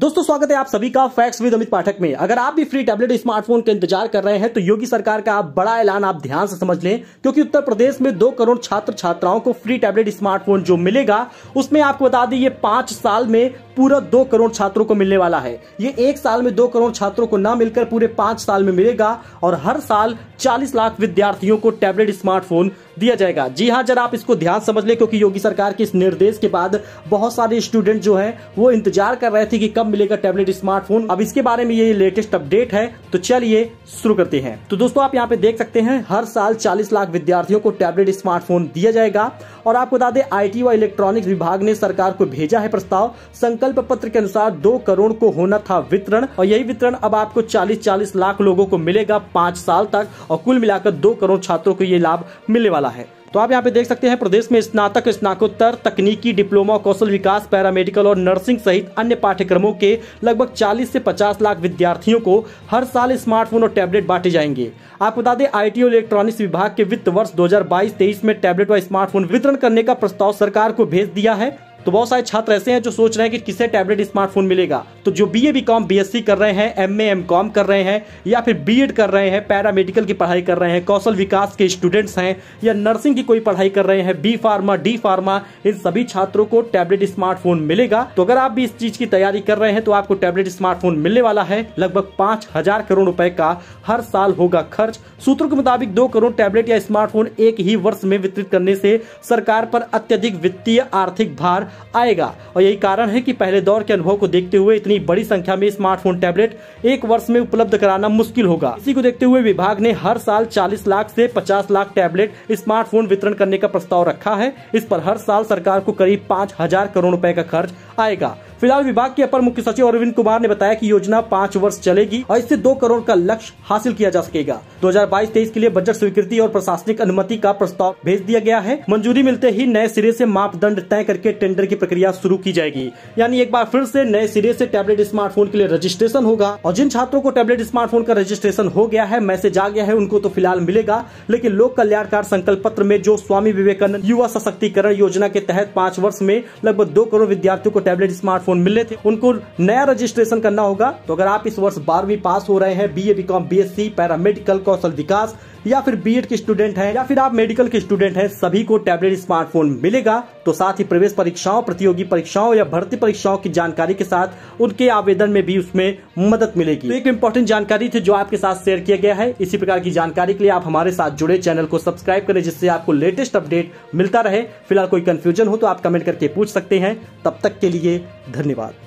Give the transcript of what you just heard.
दोस्तों स्वागत है आप सभी का फैक्स विद अमित पाठक में अगर आप भी फ्री टैबलेट स्मार्टफोन का इंतजार कर रहे हैं तो योगी सरकार का आप बड़ा ऐलान आप ध्यान से समझ लें क्योंकि उत्तर प्रदेश में दो करोड़ छात्र छात्राओं को फ्री टैबलेट स्मार्टफोन जो मिलेगा उसमें आपको बता दें ये पांच साल में पूरा दो करोड़ छात्रों को मिलने वाला है ये एक साल में दो करोड़ छात्रों को ना मिलकर पूरे पांच साल में मिलेगा और हर साल चालीस लाख विद्यार्थियों को टैबलेट स्मार्टफोन दिया जाएगा जी हाँ जरा आप इसको ध्यान समझ ले क्योंकि योगी सरकार के इस निर्देश के बाद बहुत सारे स्टूडेंट जो है वो इंतजार कर रहे थे कि कब मिलेगा टैबलेट स्मार्टफोन अब इसके बारे में ये लेटेस्ट अपडेट है तो चलिए शुरू करते हैं तो दोस्तों आप यहाँ पे देख सकते हैं हर साल चालीस लाख विद्यार्थियों को टैबलेट स्मार्टफोन दिया जाएगा और आपको बता दें आई व इलेक्ट्रॉनिक्स विभाग ने सरकार को भेजा है प्रस्ताव संकल्प संकल्प पत्र के अनुसार दो करोड़ को होना था वितरण और यही वितरण अब आपको चालीस चालीस लाख लोगों को मिलेगा पांच साल तक और कुल मिलाकर दो करोड़ छात्रों को ये लाभ मिलने वाला है तो आप यहाँ पे देख सकते हैं प्रदेश में स्नातक स्नाकोत्तर तकनीकी डिप्लोमा कौशल विकास पैरामेडिकल और नर्सिंग सहित अन्य पाठ्यक्रमों के लगभग 40 से 50 लाख विद्यार्थियों को हर साल स्मार्टफोन और टैबलेट बांटे जाएंगे आपको बता दें आई और इलेक्ट्रॉनिक्स विभाग के वित्त वर्ष 2022-23 में टैबलेट व स्मार्टफोन वितरण करने का प्रस्ताव सरकार को भेज दिया है तो बहुत सारे छात्र ऐसे हैं जो सोच रहे हैं कि किसे टैबलेट स्मार्टफोन मिलेगा तो जो B A B com B S C कर रहे हैं एम ए एम कॉम कर रहे हैं या फिर बी एड कर रहे हैं पैरा मेडिकल की पढ़ाई कर रहे हैं कौशल विकास के स्टूडेंट्स हैं या नर्सिंग की कोई पढ़ाई कर रहे हैं बी फार्मा डी फार्मा इन सभी छात्रों को टैबलेट स्मार्टफोन मिलेगा तो अगर आप भी इस चीज की तैयारी कर रहे हैं तो आपको टैबलेट स्मार्टफोन मिलने वाला है लगभग पांच हजार करोड़ रुपए का हर साल होगा खर्च सूत्रों के मुताबिक दो करोड़ टैबलेट या स्मार्टफोन एक ही वर्ष में वितरित करने से सरकार पर अत्यधिक वित्तीय आर्थिक भार आएगा और यही कारण है कि पहले दौर के अनुभव को देखते हुए इतनी बड़ी संख्या में स्मार्टफोन टैबलेट एक वर्ष में उपलब्ध कराना मुश्किल होगा इसी को देखते हुए विभाग ने हर साल चालीस लाख ऐसी पचास लाख टैबलेट स्मार्टफोन वितरण करने का प्रस्ताव रखा है इस पर हर साल सरकार को करीब पाँच हजार करोड़ रूपए का खर्च आएगा फिलहाल विभाग के अपर मुख्य सचिव अरविंद कुमार ने बताया की योजना पाँच वर्ष चलेगी और इससे दो करोड़ का लक्ष्य हासिल किया जा सकेगा दो हजार के लिए बजट स्वीकृति और प्रशासनिक अनुमति का प्रस्ताव भेज दिया गया है मंजूरी मिलते ही नए सिरे से मापदंड तय करके टेंडर की प्रक्रिया शुरू की जाएगी यानी एक बार फिर से नए सिरे से टैबलेट स्मार्टफोन के लिए रजिस्ट्रेशन होगा और जिन छात्रों को टैबलेट स्मार्टफोन का रजिस्ट्रेशन हो गया है मैसेज आ गया है उनको तो फिलहाल मिलेगा लेकिन लोक कल्याणकार संकल्प पत्र में जो स्वामी विवेकानंद युवा सशक्तिकरण योजना के तहत पाँच वर्ष में लगभग दो करोड़ विद्यार्थियों को टैबलेट स्मार्ट फोन मिले थे उनको नया रजिस्ट्रेशन करना होगा तो अगर आप इस वर्ष बारहवीं पास हो रहे हैं B A B com B S C paramedical कौशल विकास या फिर बी के स्टूडेंट हैं या फिर आप मेडिकल के स्टूडेंट हैं सभी को टैबलेट स्मार्टफोन मिलेगा तो साथ ही प्रवेश परीक्षाओं प्रतियोगी परीक्षाओं या भर्ती परीक्षाओं की जानकारी के साथ उनके आवेदन में भी उसमें मदद मिलेगी तो एक इम्पोर्टेंट जानकारी थी जो आपके साथ शेयर किया गया है इसी प्रकार की जानकारी के लिए आप हमारे साथ जुड़े चैनल को सब्सक्राइब करें जिससे आपको लेटेस्ट अपडेट मिलता रहे फिलहाल कोई कंफ्यूजन हो तो आप कमेंट करके पूछ सकते हैं तब तक के लिए धन्यवाद